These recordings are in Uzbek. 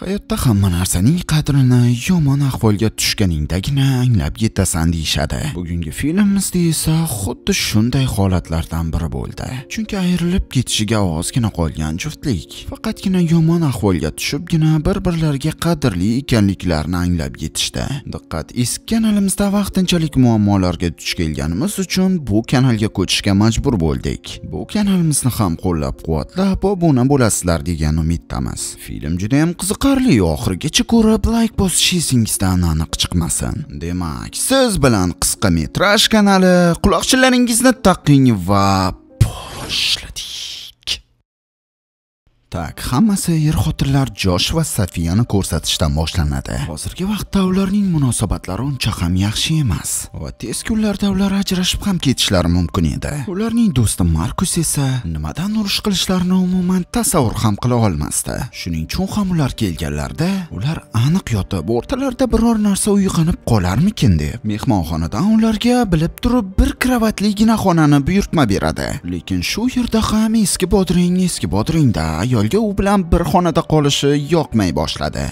hayotda hamma narsaning qadrini yomon ahvolga tushganingdagina anglab yetasan deyishadi bugungi filmimizda esa xuddi shunday holatlardan biri bo'ldi chunki ayrilib ketishiga ozgina qolgan juftlik faqatgina yomon ahvolga tushibgina bir birlariga qadrli ekanliklarini anglab yetishdi diqqat eski kanalimizda vaqtinchalik muammolarga duch kelganimiz uchun bu kanalga ko'chishga majbur bo'ldik bu kanalimizni ham qo'llab quvvatlab obuna bo'lasizlar degan umiddamiz film juda ham qiziq qiziqarli oxirigacha ko'rib layk bosishingizdan aniq chiqmasin demak siz bilan qisqa metraj kanali quloqchinlaringizni taqing va boshladik Tak, hammasi er-xotinlar Josh va Safiyani ko'rsatishdan boshlanadi. Hozirgi vaqtda ularning munosabatlari uncha ham yaxshi emas va tez kunlarda ular ajrashib ham ketishlari mumkin edi. Ularning do'sti Markus esa nimadan urush qilishlarini umuman tasavvur ham qila olmasdi. Shuning uchun ham ular kelganlarida ular aniq yotib, o'rtalarida biror narsa uyg'onib qolarmikin deb mehmonxonadan ularga bilib turib bir kravatligina xonani buyurtma beradi. Lekin shu yerda ham eski bodring, eski bodringda ayolga u bilan bir xonada qolishi yoqmay boshladi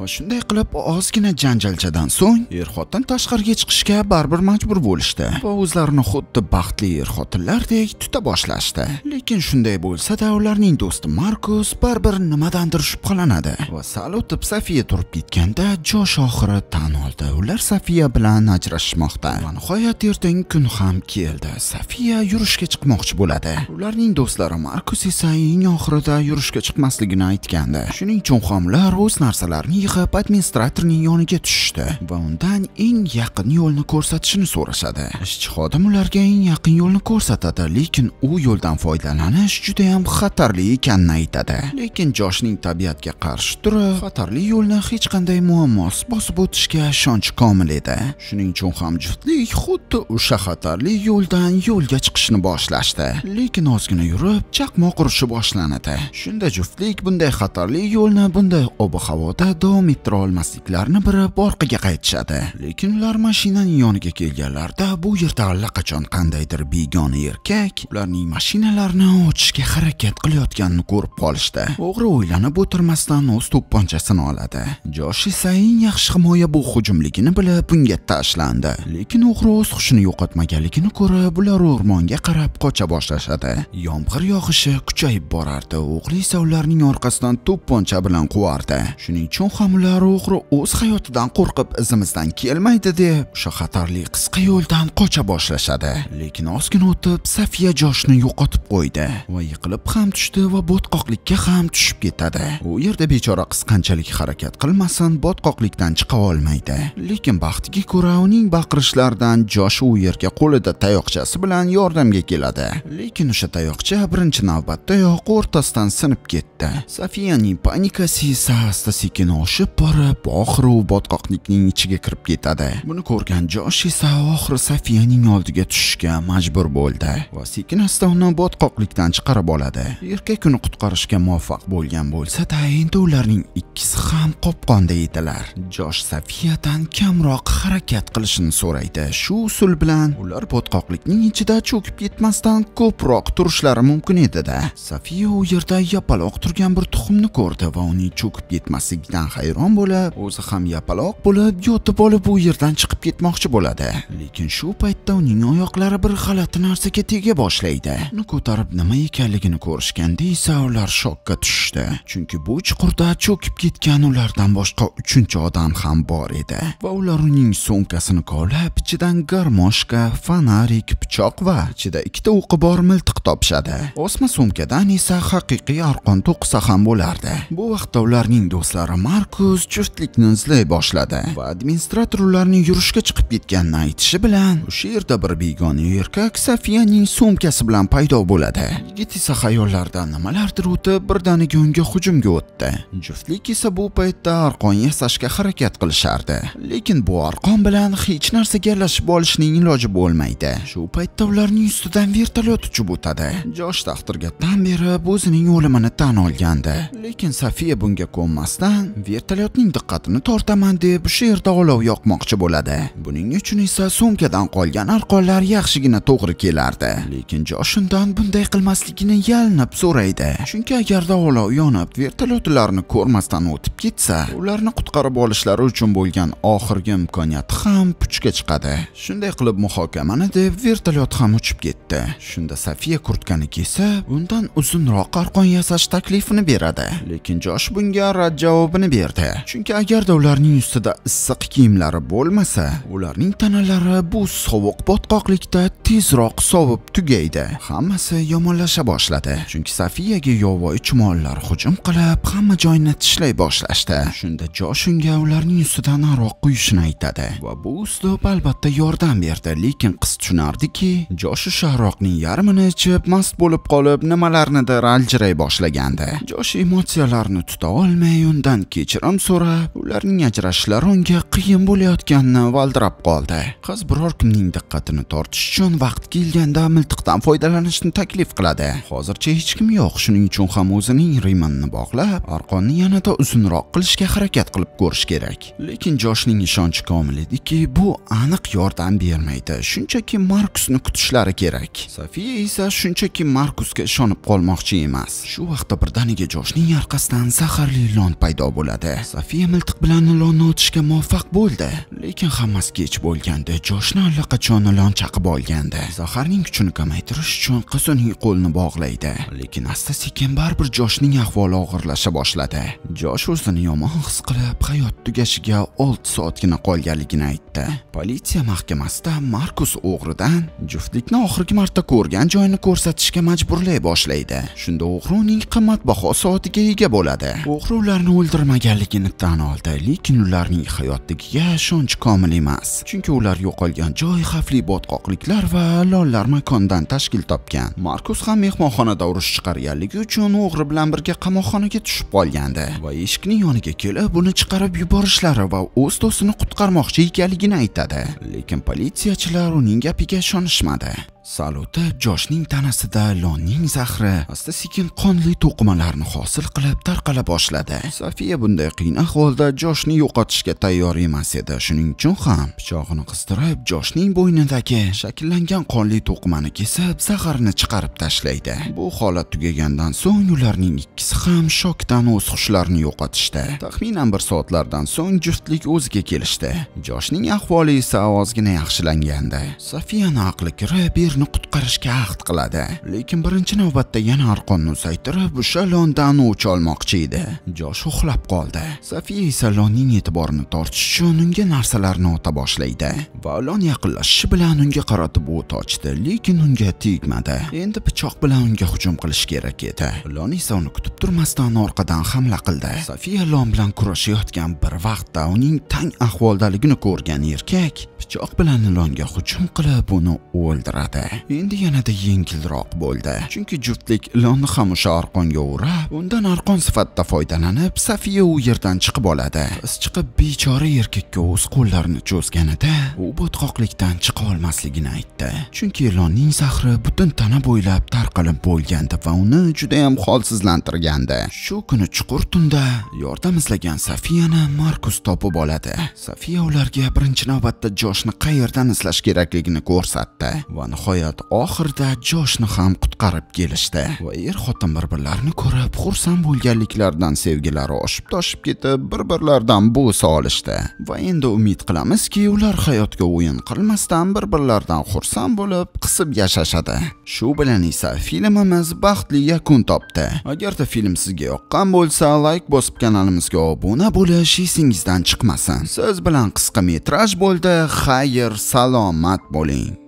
va shunday qilib ozgina janjalchadan so'ng er xotin tashqariga chiqishga baribir majbur bo'lishdi va o'zlarini xuddi baxtli er xotinlardek tuta boshlashdi lekin shunday bo'lsa-da ularning do'sti markus baribir nimadandir shubhalanadi va sal o'tib safiya turib ketganda josh oxiri tan oldi ular safiya bilan ajrashmoqda va nihoyat ertangi kun ham keldi safiya yurishga chiqmoqchi bo'ladi ularning do'stlari markus esa eng oxirida yurishga chiqmasligini aytgandi shuning uchun ham ular o'z narsalarini yig'ib administratorning yoniga tushishdi va undan eng yaqin yo'lni ko'rsatishini so'rashadi ishchi xodim ularga eng yaqin yo'lni ko'rsatadi lekin u yo'ldan foydalanish juda ham xatarli ekanini aytadi lekin joshning tabiatga qarshi turib xatarli yo'lni hech qanday muammosiz bosib o'tishga ishonchi komil edi shuning uchun ham juftlik xuddi o'sha xatarli yo'ldan yo'lga chiqishni boshlashdi lekin ozgina yurib chaqmoq urishi boshlanadi shunda juftlik bunday xatarli yo'lni bunday ob havoda davom davom ettira olmasliklarini bilib orqaga qaytishadi lekin ular mashinaning yoniga kelganlarida bu yerda allaqachon qandaydir begona erkak ularning mashinalarini ochishga harakat qilayotganini ko'rib qolishdi o'g'ri o'ylanib o'tirmasdan o'z to'pponchasini oladi josh esa eng yaxshi himoya bu hujumligini bilib bunga tashlandi lekin o'g'ri o'z hushini yo'qotmaganligini ko'rib ular o'rmonga qarab qocha boshlashadi yomg'ir yog'ishi kuchayib borardi o'g'li esa ularning orqasidan to'pponcha bilan quvardi shuning uchun homila o'g'ri o'z hayotidan qo'rqib izimizdan kelmaydi deb shu xatarli qisqa yo'ldan qocha boshlashadi lekin ozgina o'tib safiya joshni yo'qotib qo'ydi va yiqilib ham tushdi va botqoqlikka ham tushib ketadi u yerda bechora qisqanchalik harakat qilmasin botqoqlikdan chiqa olmaydi lekin baxtiga ko'ra uning baqirishlaridan josh u yerga qo'lida tayoqchasi bilan yordamga keladi lekin o'sha tayoqcha birinchi navbatdayoq o'rtasidan sinib ketdi safiyaning panikasi esa asta sekin oshib borib oxiri u botqoqlikning ichiga kirib ketadi buni ko'rgan josh esa oxiri safiyaning oldiga tushishga majbur bo'ldi va sekin asta uni botqoqlikdan chiqarib oladi erkak uni qutqarishga muvaffaq bo'lgan bolsa endi ularning ikkisi ham qopqonda edilar josh safiyadan kamroq harakat qilishini so'raydi shu usul bilan ular botqoqlikning ichida cho'kib ketmasdan ko'proq turishlari mumkin edi safiya u yerda yapaloq turgan bir tuxumni ko'rdi va uning cho'kib ketmasligidan hayron bo'lib o'zi ham yapaloq bo'lib yotib olib u yerdan chiqib ketmoqchi bo'ladi lekin shu paytda uning oyoqlari bir g'alati narsaga tega boshlaydi uni ko'tarib nima ekanligini ko'rishganda esa ular shokka tushishdi chunki bu chuqurda cho'kib ketgan ulardan boshqa uchinchi odam ham bor edi va ular uning so'nkasini kovlab ichidan garmoshka fonarik pichoq va ichida ikkita o'qi bor miltiq topishadi osma sumkadan esa haqiqiy arqon to'qisa ham bo'lardi bu vaqtda ularning do'stlari mark ko'z juftlikni izlay boshladi va administrator ularni yurishga chiqib ketganini aytishi bilan o'sha yerda bir begona erkak safiyaning sumkasi bilan paydo bo'ladi yigit esa xayollaridan nimalardir o'tib birdaniga unga hujumga o'tdi juftlik esa bu paytda arqon yasashga harakat qilishardi lekin bu arqon bilan hech narsaga aralashib olishning iloji bo'lmaydi shu paytda ularning ustidan vertolyot uchib o'tadi josh taqdirga tan berib o'zining o'limini tan olgandi lekin safiya bunga ko'nmasdan vertolyotning diqqatini tortaman deb shu yerda olov yoqmoqchi bo'ladi buning uchun esa sumkadan qolgan arqonlar yaxshigina to'g'ri kelardi lekin josh undan bunday qilmasligini yalinib so'raydi chunki agarda olov yonib vertolyot ularni ko'rmasdan o'tib ketsa ularni qutqarib olishlari uchun bo'lgan oxirgi imkoniyat ham puchga chiqadi shunday qilib muhokamani deb vertolyot ham uchib ketdi shunda sofiya kurtkani kiysa undan uzunroq arqon yasash taklifini beradi lekin josh bunga rad javobini berdi berdi chunki agarda ularning ustida issiq kiyimlari bo'lmasa ularning tanalari bu sovuq botqoqlikda tezroq sovib tugaydi hammasi yomonlasha boshladi chunki safiyaga yovvoyi chumollar hujum qilib hamma joyni tishlay boshlashdi shunda josh unga ularning ustidan aroq quyishini aytadi va bu uslub albatta yordam berdi lekin qiz tushunardiki josh o'sha aroqning yarmini ichib mast bo'lib qolib nimalarnidir aljiray boshlagandi josh emotsiyalarini tuta olmay undan kechirim so'rab ularning ajrashishlari unga qiyin bo'layotganini valdirab qoldi qiz biror kimning diqqatini tortish uchun vaqt kelganda miltiqdan foydalanishni taklif qiladi hozircha hech kim yo'q shuning uchun ham o'zining rimanni bog'lab arqonni yanada uzunroq qilishga harakat qilib ko'rish kerak lekin joshning ishonchi komil ediki bu aniq yordam bermaydi shunchaki markusni kutishlari kerak sofiya esa shunchaki markusga ishonib qolmoqchi emas shu vaqtda birdaniga joshning orqasidan zaharli lon paydo bo'ladi sofiya miltiq bilan lonni o'tishga muvaffaq bo'ldi lekin hammasi kech bo'lganda joshni allaqachon ilon chaqib olgan bo'lganda zaharning kuchini kamaytirish uchun qiz uning qo'lini bog'laydi lekin asta sekin baribir joshning ahvoli og'irlasha boshladi josh o'zini yomon his qilib hayot tugashiga 6 soatgina qolganligini aytdi politsiya mahkamasida markus o'g'ridan juftlikni oxirgi marta ko'rgan joyini ko'rsatishga majburlay boshlaydi shunda o'g'ri uning qimmatbaho soatiga ega bo'ladi o'g'ri ularni o'ldirmaganligini tan oldi lekin ularning hayotdagiga ishonchi komil emas chunki ular yo'qolgan joy xavfli botqoqliklar va va lollar makondan tashkil topgan markus ham mehmonxonada urush chiqarganligi uchun o'g'ri bilan birga qamoqxonaga tushib qolgandi va eshikning yoniga kelib uni chiqarib yuborishlari va o'z do'stini qutqarmoqchi ekanligini aytadi lekin politsiyachilar uning gapiga ishonishmadi saluti Joshning tanasida lonning zahri asta sekin qonli to'qimalarni hosil qilib tarqala boshladi. sofiya bunday qiyin ahvolda Joshni yo'qotishga tayyor emas edi. Shuning uchun ham pichog'ini qistirib, Joshning bo'ynidagi shakllangan qonli to'qimani kesib, zaharni chiqarib tashlaydi. Bu holat tugagandan so'ng ularning ikkisi ham shokdan o'z hushlarini yo'qotishdi. Taxminan bir soatlardan so'ng juftlik o'ziga kelishdi. Joshning ahvoli esa ozgina yaxshilangandi. sofiyani aqli kirib, yerni qutqarishga ahd qiladi lekin birinchi navbatda yana arqonni uzaytirib o'sha londan o'ch olmoqchi edi josh uxlab qoldi safiya esa lonning e'tiborini tortish uchun unga narsalarni ota boshlaydi va lon yaqinlashishi bilan unga qaratib o't ochdi lekin unga tegmadi endi pichoq bilan unga hujum qilish kerak edi lon esa uni kutib turmasdan orqadan hamla qildi safiya lon bilan kurashayotgan bir vaqtda uning tang ahvoldaligini ko'rgan erkak pichoq bilan ilonga hujum qilib uni o'ldiradi endi yanada yengilroq bo'ldi chunki juftlik ilonni ham o'sha arqonga o'rab undan arqon sifatida foydalanib safiya u yerdan chiqib oladi qiz chiqib bechora erkakka o'z qo'llarini cho'zganida u botqoqlikdan chiqa olmasligini aytdi chunki ilonning zahri butun tana bo'ylab tarqalib bo'lgandi va uni judayam holsizlantirgandi shu kuni chuqur tunda yordam izlagan safiyani markus topib oladi safiya ularga birinchi navbatda joshni qayerdan izlash kerakligini ko'rsatdi va nihoyat nihoyat oxirida joshni ham qutqarib kelishdi va er xotin bir birlarini ko'rib xursand bo'lganliklaridan sevgilari oshib toshib ketib bir birlaridan bo'sa olishdi va endi umid qilamizki ular hayotga o'yin qilmasdan bir birlaridan xursand bo'lib qisib yashashadi shu bilan esa filmimiz baxtli yakun topdi agarda film sizga yoqqan bo'lsa layk bosib kanalimizga obuna bo'lish esingizdan chiqmasin siz bilan qisqa metraj bo'ldi xayr salomat bo'ling